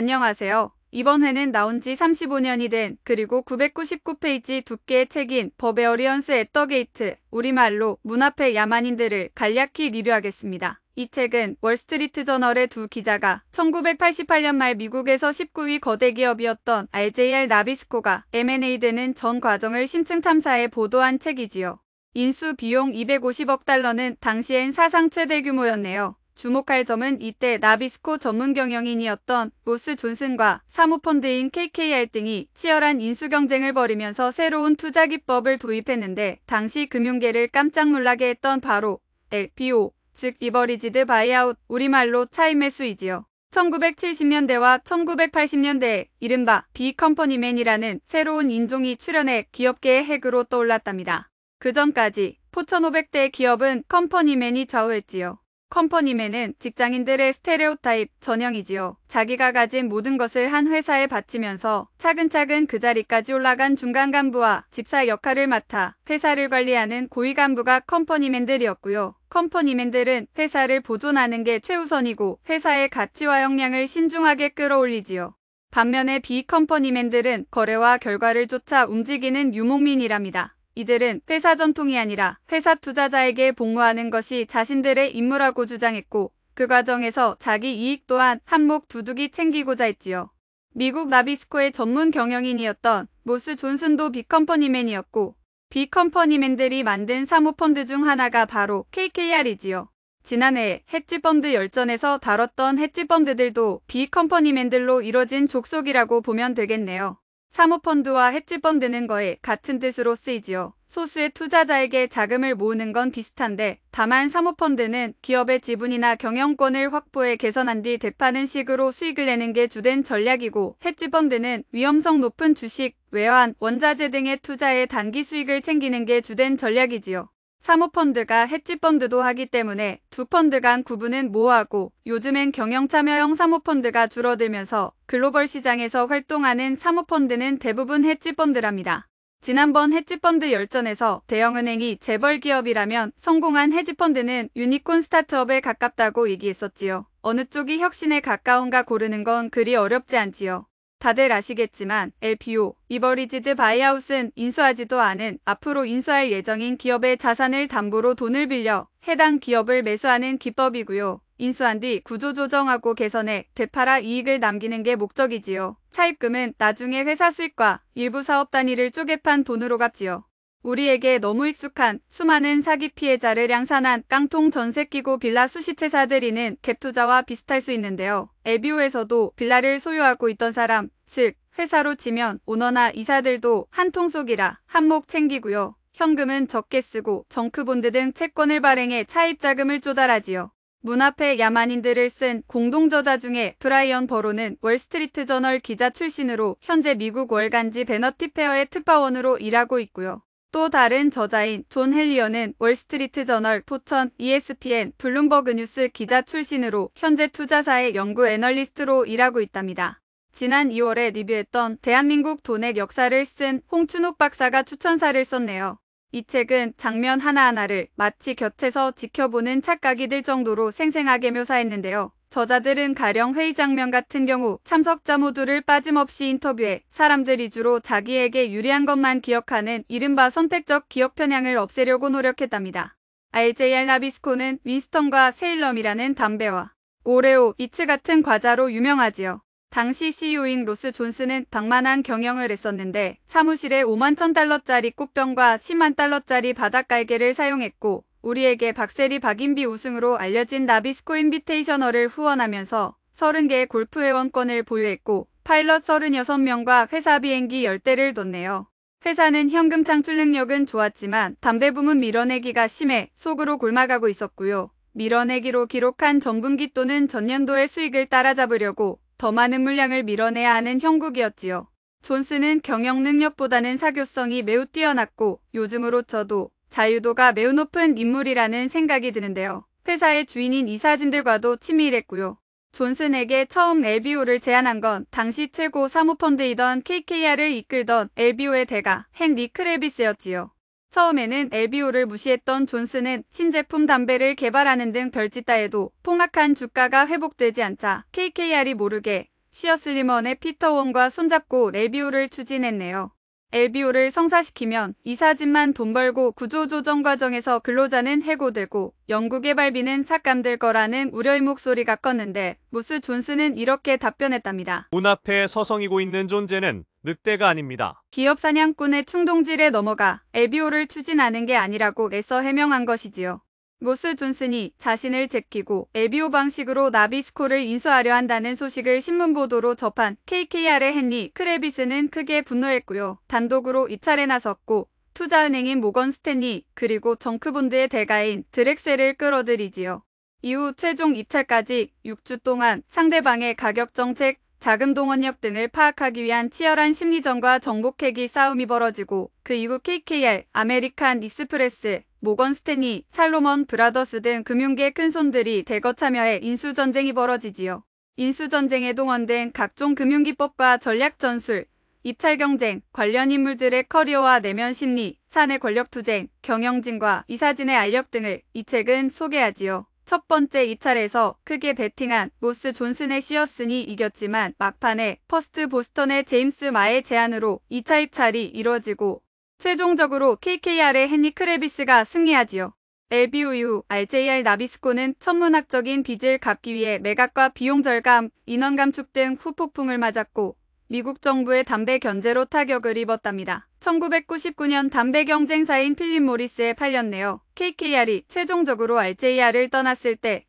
안녕하세요. 이번 회는 나온 지 35년이 된 그리고 999페이지 두께의 책인 법의 어리언스 애터게이트 우리말로 문 앞에 야만인들을 간략히 리뷰하겠습니다. 이 책은 월스트리트 저널의 두 기자가 1988년 말 미국에서 19위 거대 기업이었던 RJR 나비스코가 M&A 되는 전 과정을 심층 탐사해 보도한 책이지요. 인수 비용 250억 달러는 당시엔 사상 최대 규모였네요. 주목할 점은 이때 나비스코 전문 경영인이었던 로스 존슨과 사모펀드인 KKR 등이 치열한 인수 경쟁을 벌이면서 새로운 투자 기법을 도입했는데 당시 금융계를 깜짝 놀라게 했던 바로 LBO 즉 이버리지드 바이아웃 우리말로 차임매수이지요. 1970년대와 1980년대에 이른바 비컴퍼니맨이라는 새로운 인종이 출현해 기업계의 핵으로 떠올랐답니다. 그 전까지 4,500대 기업은 컴퍼니맨이 좌우했지요. 컴퍼니맨은 직장인들의 스테레오타입 전형이지요. 자기가 가진 모든 것을 한 회사에 바치면서 차근차근 그 자리까지 올라간 중간 간부와 집사 역할을 맡아 회사를 관리하는 고위 간부가 컴퍼니맨들이었고요. 컴퍼니맨들은 회사를 보존하는 게 최우선이고 회사의 가치와 역량을 신중하게 끌어올리지요. 반면에 비컴퍼니맨들은 거래와 결과를 쫓아 움직이는 유목민이랍니다. 이들은 회사 전통이 아니라 회사 투자자에게 복무하는 것이 자신들의 임무라고 주장했고 그 과정에서 자기 이익 또한 한몫 두둑이 챙기고자 했지요. 미국 나비스코의 전문 경영인이었던 모스 존슨도 비컴퍼니맨이었고 비컴퍼니맨들이 만든 사모펀드 중 하나가 바로 KKR이지요. 지난해 헤지펀드 열전에서 다뤘던 헤지펀드들도 비컴퍼니맨들로 이뤄진 족속이라고 보면 되겠네요. 사모펀드와 헷지펀드는 거의 같은 뜻으로 쓰이지요. 소수의 투자자에게 자금을 모으는 건 비슷한데 다만 사모펀드는 기업의 지분이나 경영권을 확보해 개선한 뒤 대파는 식으로 수익을 내는 게 주된 전략이고 헤지펀드는 위험성 높은 주식, 외환, 원자재 등의 투자에 단기 수익을 챙기는 게 주된 전략이지요. 사모펀드가 헤지펀드도 하기 때문에 두 펀드 간 구분은 모호하고 요즘엔 경영참여형 사모펀드가 줄어들면서 글로벌 시장에서 활동하는 사모펀드는 대부분 헤지펀드랍니다. 지난번 헤지펀드 열전에서 대형은행이 재벌기업이라면 성공한 헤지펀드는 유니콘 스타트업에 가깝다고 얘기했었지요. 어느 쪽이 혁신에 가까운가 고르는 건 그리 어렵지 않지요. 다들 아시겠지만 LPO, 이버리지드 바이아웃은 인수하지도 않은 앞으로 인수할 예정인 기업의 자산을 담보로 돈을 빌려 해당 기업을 매수하는 기법이고요. 인수한 뒤 구조 조정하고 개선해 되팔아 이익을 남기는 게 목적이지요. 차입금은 나중에 회사 수익과 일부 사업 단위를 쪼개판 돈으로 갚지요. 우리에게 너무 익숙한 수많은 사기 피해자를 양산한 깡통 전세끼고 빌라 수시채사들이는 갭투자와 비슷할 수 있는데요. 에비오에서도 빌라를 소유하고 있던 사람, 즉 회사로 치면 오너나 이사들도 한 통속이라 한몫 챙기고요. 현금은 적게 쓰고 정크본드 등 채권을 발행해 차입자금을 조달하지요. 문 앞에 야만인들을 쓴 공동저자 중에 브라이언 버로는 월스트리트 저널 기자 출신으로 현재 미국 월간지 베너티페어의 특파원으로 일하고 있고요. 또 다른 저자인 존 헬리어는 월스트리트 저널, 포천, ESPN, 블룸버그 뉴스 기자 출신으로 현재 투자사의 연구 애널리스트로 일하고 있답니다. 지난 2월에 리뷰했던 대한민국 돈의 역사를 쓴 홍춘욱 박사가 추천사를 썼네요. 이 책은 장면 하나하나를 마치 곁에서 지켜보는 착각이 들 정도로 생생하게 묘사했는데요. 저자들은 가령 회의 장면 같은 경우 참석자 모두를 빠짐없이 인터뷰해 사람들이 주로 자기에게 유리한 것만 기억하는 이른바 선택적 기억 편향을 없애려고 노력했답니다. RJR 나비스코는 윈스턴과 세일럼이라는 담배와 오레오, 이츠 같은 과자로 유명하지요. 당시 CEO인 로스 존스는 방만한 경영을 했었는데 사무실에 5만 0 달러짜리 꽃병과 10만 달러짜리 바닥 갈개를 사용했고 우리에게 박세리 박인비 우승으로 알려진 나비스코 인비테이셔널을 후원하면서 30개의 골프 회원권을 보유했고 파일럿 36명과 회사 비행기 10대를 뒀네요. 회사는 현금 창출 능력은 좋았지만 담배 부문 밀어내기가 심해 속으로 곪아가고 있었고요. 밀어내기로 기록한 전분기 또는 전년도의 수익을 따라잡으려고 더 많은 물량을 밀어내야 하는 형국이었지요. 존스는 경영 능력보다는 사교성이 매우 뛰어났고 요즘으로 쳐도 자유도가 매우 높은 인물이라는 생각이 드는데요. 회사의 주인인 이사진들과도 친밀했고요. 존슨에게 처음 LBO를 제안한 건 당시 최고 사모펀드이던 KKR을 이끌던 LBO의 대가 행 니크레비스였지요. 처음에는 LBO를 무시했던 존슨은 신제품 담배를 개발하는 등 별짓다 해도 폭락한 주가가 회복되지 않자 KKR이 모르게 시어슬리먼의 피터 원과 손잡고 LBO를 추진했네요. LBO를 성사시키면 이사진만 돈 벌고 구조조정 과정에서 근로자는 해고되고 영국 개발비는 삭감될 거라는 우려의 목소리가 컸는데 무스 존슨은 이렇게 답변했답니다. 문 앞에 서성이고 있는 존재는 늑대가 아닙니다. 기업 사냥꾼의 충동질에 넘어가 LBO를 추진하는 게 아니라고 애써 해명한 것이지요. 모스 존슨이 자신을 제끼고 l 비오 방식으로 나비스코를 인수하려 한다는 소식을 신문 보도로 접한 KKR의 헨리 크레비스는 크게 분노했고요. 단독으로 이차례 나섰고 투자은행인 모건 스탠리 그리고 정크본드의 대가인 드렉셀을 끌어들이지요. 이후 최종 입찰까지 6주 동안 상대방의 가격 정책 자금 동원력 등을 파악하기 위한 치열한 심리전과 정복회기 싸움이 벌어지고 그 이후 KKR, 아메리칸 익스프레스, 모건 스탠리, 살로몬 브라더스 등 금융계 큰손들이 대거 참여해 인수전쟁이 벌어지지요. 인수전쟁에 동원된 각종 금융기법과 전략전술, 입찰경쟁, 관련 인물들의 커리어와 내면 심리, 사내 권력투쟁, 경영진과 이사진의 알력 등을 이 책은 소개하지요. 첫 번째 2차례에서 크게 베팅한 로스 존슨의 씨였으니 이겼지만 막판에 퍼스트 보스턴의 제임스 마의 제안으로 2차 입찰이 이뤄지고 최종적으로 KKR의 헨리 크레비스가 승리하지요. LBU 이후 RJR 나비스코는 천문학적인 빚을 갚기 위해 매각과 비용 절감, 인원 감축 등 후폭풍을 맞았고 미국 정부의 담배 견제로 타격을 입었답니다. 1999년 담배 경쟁사인 필립 모리스에 팔렸네요. KKR이 최종적으로 RJR을 떠났을 때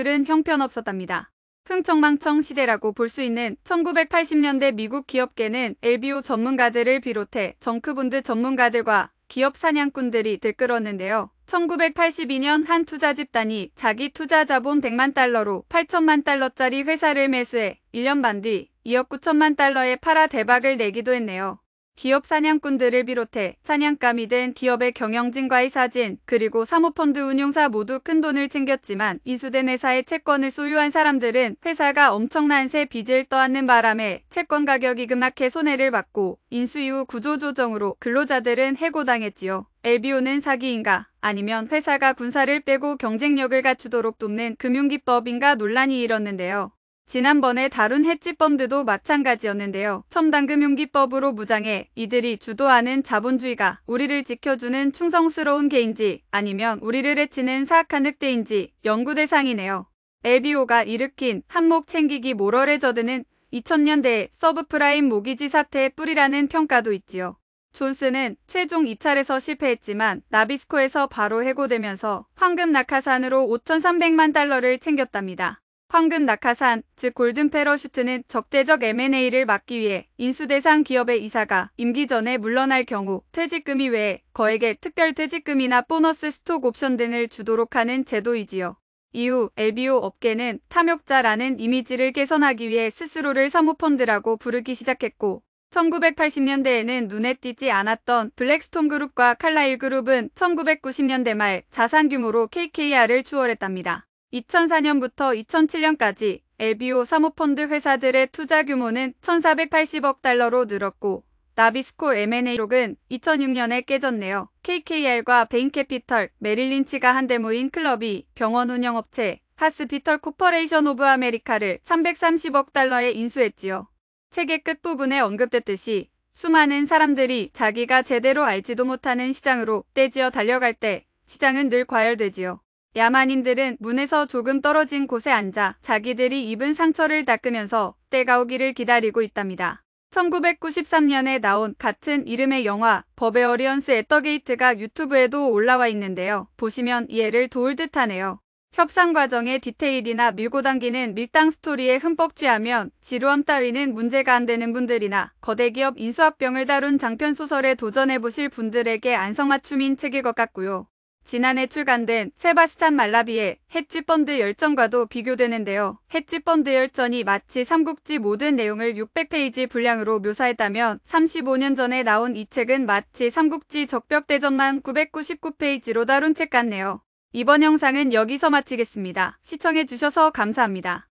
수익률은 형편없었답니다. 흥청망청 시대라고 볼 수 있는 1980년대 미국 기업계는 LBO 전문가들을 비롯해 정크본드 전문가들과 기업 사냥꾼들이 들끓었는데요. 1982년 한 투자 집단이 자기 투자 자본 100만 달러로 8천만 달러짜리 회사를 매수해 1년 반 뒤 2억 9천만 달러에 팔아 대박을 내기도 했네요. 기업 사냥꾼들을 비롯해 사냥감이 된 기업의 경영진과의 사진 그리고 사모펀드 운용사 모두 큰돈을 챙겼지만 이수된 회사의 채권을 소유한 사람들은 회사가 엄청난 새 빚을 떠안는 바람에 채권 가격이 급락해 손해를 받고 인수 이후 구조조정으로 근로자들은 해고당했지요. LBO는 사기인가 아니면 회사가 군사를 빼고 경쟁력을 갖추도록 돕는 금융기법인가 논란이 일었는데요. 지난번에 다룬 해치펀드도 마찬가지였는데요. 첨단금융기법으로 무장해 이들이 주도하는 자본주의가 우리를 지켜주는 충성스러운 개인지 아니면 우리를 해치는 사악한 흑대인지 연구 대상이네요. LBO가 일으킨 한몫 챙기기 모럴에 저드는 2000년대 서브프라임 모기지 사태의 뿌리라는 평가도 있지요. 존슨은 최종 2차에서 실패했지만 나비스코에서 바로 해고되면서 황금 낙하산으로 5,300만 달러를 챙겼답니다. 황금 낙하산, 즉 골든 패러슈트는 적대적 M&A를 막기 위해 인수대상 기업의 이사가 임기 전에 물러날 경우 퇴직금이 외에 거액의 특별 퇴직금이나 보너스 스톡 옵션 등을 주도록 하는 제도이지요. 이후 LBO 업계는 탐욕자라는 이미지를 개선하기 위해 스스로를 사모펀드라고 부르기 시작했고 1980년대에는 눈에 띄지 않았던 블랙스톤 그룹과 칼라일 그룹은 1990년대 말 자산 규모로 KKR을 추월했답니다. 2004년부터 2007년까지 LBO 사모펀드 회사들의 투자 규모는 1,480억 달러로 늘었고 나비스코 M&A록은 2006년에 깨졌네요. KKR과 베인캐피털, 메릴린치가 한데 모인 클럽이 병원 운영업체 하스피털 코퍼레이션 오브 아메리카를 330억 달러에 인수했지요. 책의 끝부분에 언급됐듯이 수많은 사람들이 자기가 제대로 알지도 못하는 시장으로 떼지어 달려갈 때 시장은 늘 과열되지요. 야만인들은 문에서 조금 떨어진 곳에 앉아 자기들이 입은 상처를 닦으면서 때가 오기를 기다리고 있답니다. 1993년에 나온 같은 이름의 영화 버베어리언스 에터게이트가 유튜브에도 올라와 있는데요. 보시면 이해를 도울 듯하네요. 협상 과정의 디테일이나 밀고 당기는 밀당 스토리에 흠뻑 취하면 지루함 따위는 문제가 안 되는 분들이나 거대 기업 인수합병을 다룬 장편 소설에 도전해 보실 분들에게 안성맞춤인 책일 것 같고요. 지난해 출간된 세바스찬 말라비의 헷치펀드 열전과도 비교되는데요. 헷치펀드 열전이 마치 삼국지 모든 내용을 600페이지 분량으로 묘사했다면 35년 전에 나온 이 책은 마치 삼국지 적벽대전만 999페이지로 다룬 책 같네요. 이번 영상은 여기서 마치겠습니다. 시청해주셔서 감사합니다.